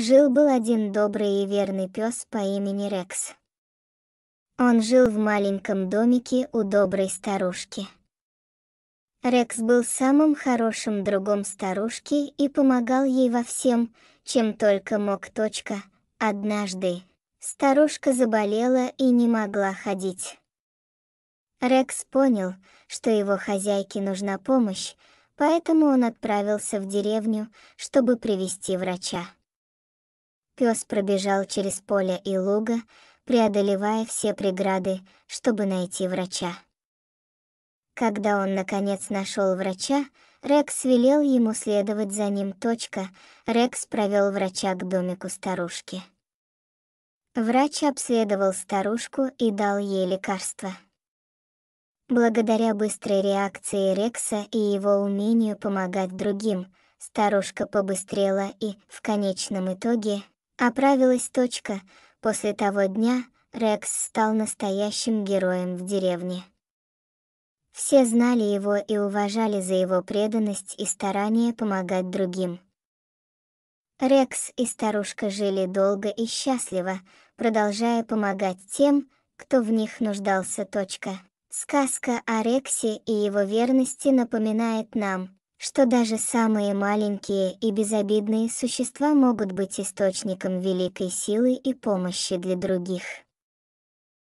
Жил-был один добрый и верный пес по имени Рекс. Он жил в маленьком домике у доброй старушки. Рекс был самым хорошим другом старушки и помогал ей во всем, чем только мог. Точка. Однажды старушка заболела и не могла ходить. Рекс понял, что его хозяйке нужна помощь, поэтому он отправился в деревню, чтобы привести врача. Пес пробежал через поле и луга, преодолевая все преграды, чтобы найти врача. Когда он, наконец, нашел врача, Рекс велел ему следовать за ним. Точка. Рекс провел врача к домику старушки. Врач обследовал старушку и дал ей лекарство. Благодаря быстрой реакции Рекса и его умению помогать другим, старушка побыстрела и, в конечном итоге, Оправилась точка. После того дня Рекс стал настоящим героем в деревне. Все знали его и уважали за его преданность и старание помогать другим. Рекс и старушка жили долго и счастливо, продолжая помогать тем, кто в них нуждался. Точка. Сказка о Рексе и его верности напоминает нам, что даже самые маленькие и безобидные существа могут быть источником великой силы и помощи для других.